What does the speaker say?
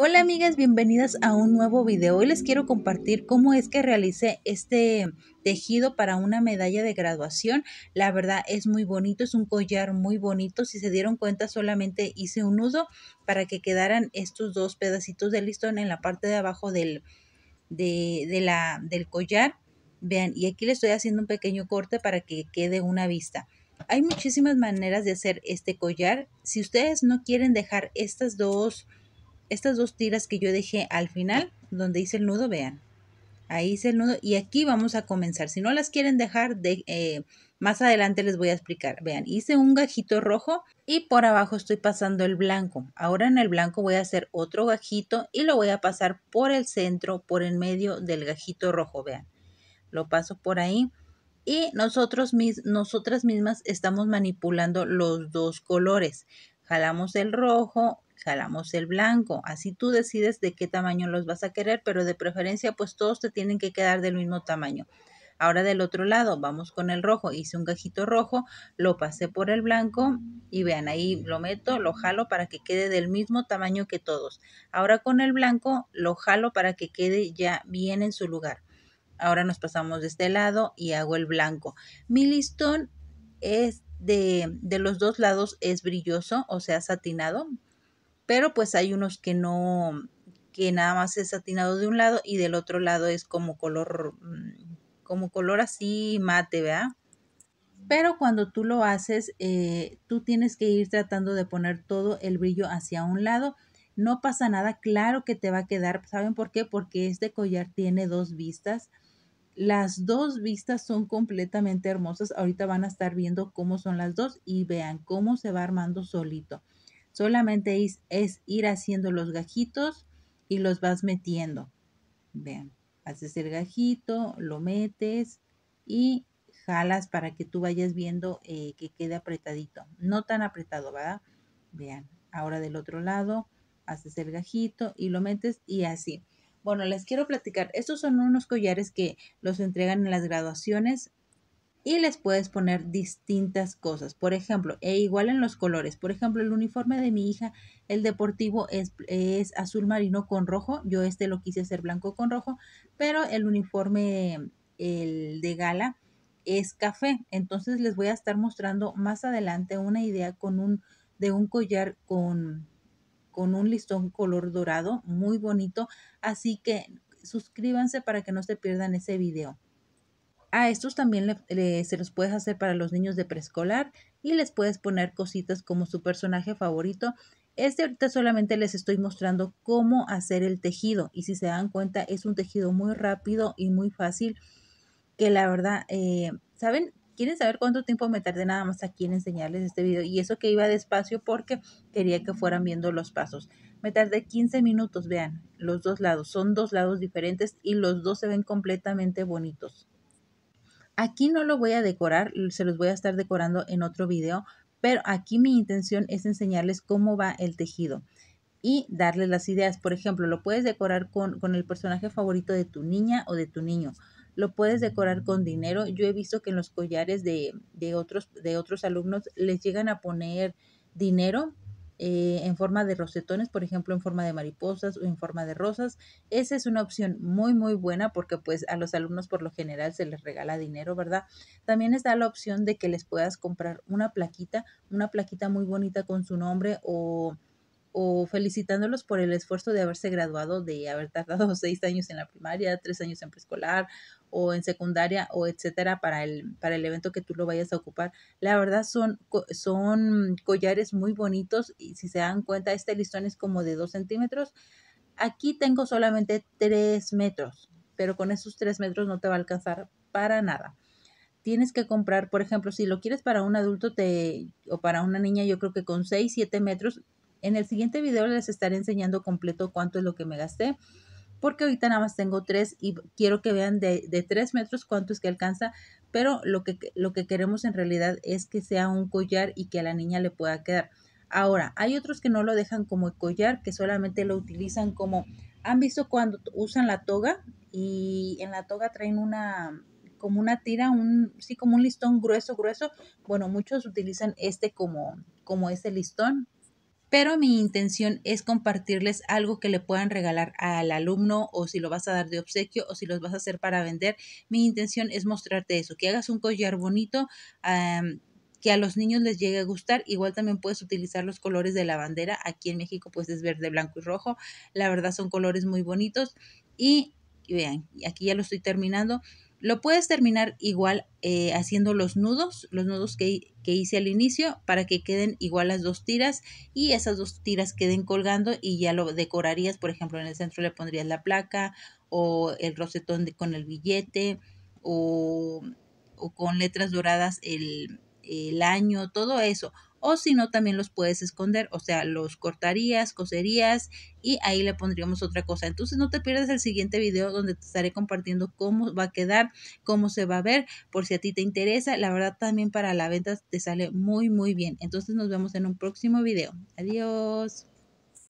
Hola amigas, bienvenidas a un nuevo video. Hoy les quiero compartir cómo es que realicé este tejido para una medalla de graduación. La verdad es muy bonito, es un collar muy bonito. Si se dieron cuenta solamente hice un nudo para que quedaran estos dos pedacitos de listón en la parte de abajo del, de, de la, del collar. Vean, y aquí le estoy haciendo un pequeño corte para que quede una vista. Hay muchísimas maneras de hacer este collar. Si ustedes no quieren dejar estas dos estas dos tiras que yo dejé al final, donde hice el nudo, vean. Ahí hice el nudo y aquí vamos a comenzar. Si no las quieren dejar, de, eh, más adelante les voy a explicar. Vean, hice un gajito rojo y por abajo estoy pasando el blanco. Ahora en el blanco voy a hacer otro gajito y lo voy a pasar por el centro, por el medio del gajito rojo, vean. Lo paso por ahí y nosotros mis, nosotras mismas estamos manipulando los dos colores. Jalamos el rojo jalamos el blanco. Así tú decides de qué tamaño los vas a querer, pero de preferencia pues todos te tienen que quedar del mismo tamaño. Ahora del otro lado, vamos con el rojo. Hice un gajito rojo, lo pasé por el blanco y vean, ahí lo meto, lo jalo para que quede del mismo tamaño que todos. Ahora con el blanco lo jalo para que quede ya bien en su lugar. Ahora nos pasamos de este lado y hago el blanco. Mi listón es de, de los dos lados es brilloso, o sea, satinado, pero pues hay unos que no, que nada más es satinado de un lado y del otro lado es como color, mm, como color así mate, ¿verdad? Pero cuando tú lo haces, eh, tú tienes que ir tratando de poner todo el brillo hacia un lado. No pasa nada, claro que te va a quedar. ¿Saben por qué? Porque este collar tiene dos vistas. Las dos vistas son completamente hermosas. Ahorita van a estar viendo cómo son las dos y vean cómo se va armando solito. Solamente es, es ir haciendo los gajitos y los vas metiendo. Vean, haces el gajito, lo metes y jalas para que tú vayas viendo eh, que quede apretadito. No tan apretado, ¿verdad? Vean, ahora del otro lado, haces el gajito y lo metes y así. Bueno, les quiero platicar. Estos son unos collares que los entregan en las graduaciones y les puedes poner distintas cosas. Por ejemplo, e igual en los colores. Por ejemplo, el uniforme de mi hija, el deportivo es, azul marino con rojo. Yo este lo quise hacer blanco con rojo, pero el uniforme, el de gala, es café. Entonces les voy a estar mostrando más adelante una idea con un, de un collar con, con un listón color dorado, muy bonito. Así que suscríbanse para que no se pierdan ese video. A estos también se los puedes hacer para los niños de preescolar y les puedes poner cositas como su personaje favorito. Este ahorita solamente les estoy mostrando cómo hacer el tejido y si se dan cuenta es un tejido muy rápido y muy fácil que la verdad, eh, ¿saben? ¿Quieren saber cuánto tiempo me tardé nada más aquí en enseñarles este video? Y eso que iba despacio porque quería que fueran viendo los pasos. Me tardé 15 minutos, vean, los dos lados. Son dos lados diferentes y los dos se ven completamente bonitos. Aquí no lo voy a decorar, se los voy a estar decorando en otro video, pero aquí mi intención es enseñarles cómo va el tejido y darles las ideas. Por ejemplo, lo puedes decorar con, el personaje favorito de tu niña o de tu niño lo puedes decorar con dinero. Yo he visto que en los collares de, otros, de otros alumnos les llegan a poner dinero eh, en forma de rosetones, por ejemplo, en forma de mariposas o en forma de rosas. Esa es una opción muy, muy buena porque pues a los alumnos por lo general se les regala dinero, ¿verdad? También está la opción de que les puedas comprar una plaquita, una plaquita muy bonita con su nombre o o felicitándolos por el esfuerzo de haberse graduado, de haber tardado seis años en la primaria, tres años en preescolar o en secundaria o etcétera para el, para el evento que tú lo vayas a ocupar. La verdad son, son collares muy bonitos y si se dan cuenta este listón es como de dos centímetros. Aquí tengo solamente tres metros, pero con esos tres metros no te va a alcanzar para nada tienes que comprar, por ejemplo, si lo quieres para un adulto te, o para una niña, yo creo que con seis, siete metros en el siguiente video les estaré enseñando completo cuánto es lo que me gasté, porque ahorita nada más tengo tres y quiero que vean de, de tres metros cuánto es que alcanza, pero lo que, lo que queremos en realidad es que sea un collar y que a la niña le pueda quedar. Ahora, hay otros que no lo dejan como collar, que solamente lo utilizan como, ¿han visto cuando usan la toga? Y en la toga traen una, como una tira, un, sí, como un listón grueso, grueso. Bueno, muchos utilizan este como, como ese listón pero mi intención es compartirles algo que le puedan regalar al alumno o si lo vas a dar de obsequio o si los vas a hacer para vender. Mi intención es mostrarte eso, que hagas un collar bonito. que a los niños les llegue a gustar. Igual también puedes utilizar los colores de la bandera. Aquí en México pues es verde, blanco y rojo. La verdad son colores muy bonitos. Y, y vean, aquí ya lo estoy terminando. Lo puedes terminar igual eh, haciendo los nudos, los nudos que, que, hice al inicio para que queden igual las dos tiras y esas dos tiras queden colgando y ya lo decorarías, por ejemplo, en el centro le pondrías la placa o el rosetón con el billete o, o con letras doradas el, el año, todo eso o si no también los puedes esconder, o sea, los cortarías, coserías y ahí le pondríamos otra cosa. Entonces no te pierdas el siguiente video donde te estaré compartiendo cómo va a quedar, cómo se va a ver, por si a ti te interesa. La verdad también para la venta te sale muy muy bien. Entonces nos vemos en un próximo video. Adiós.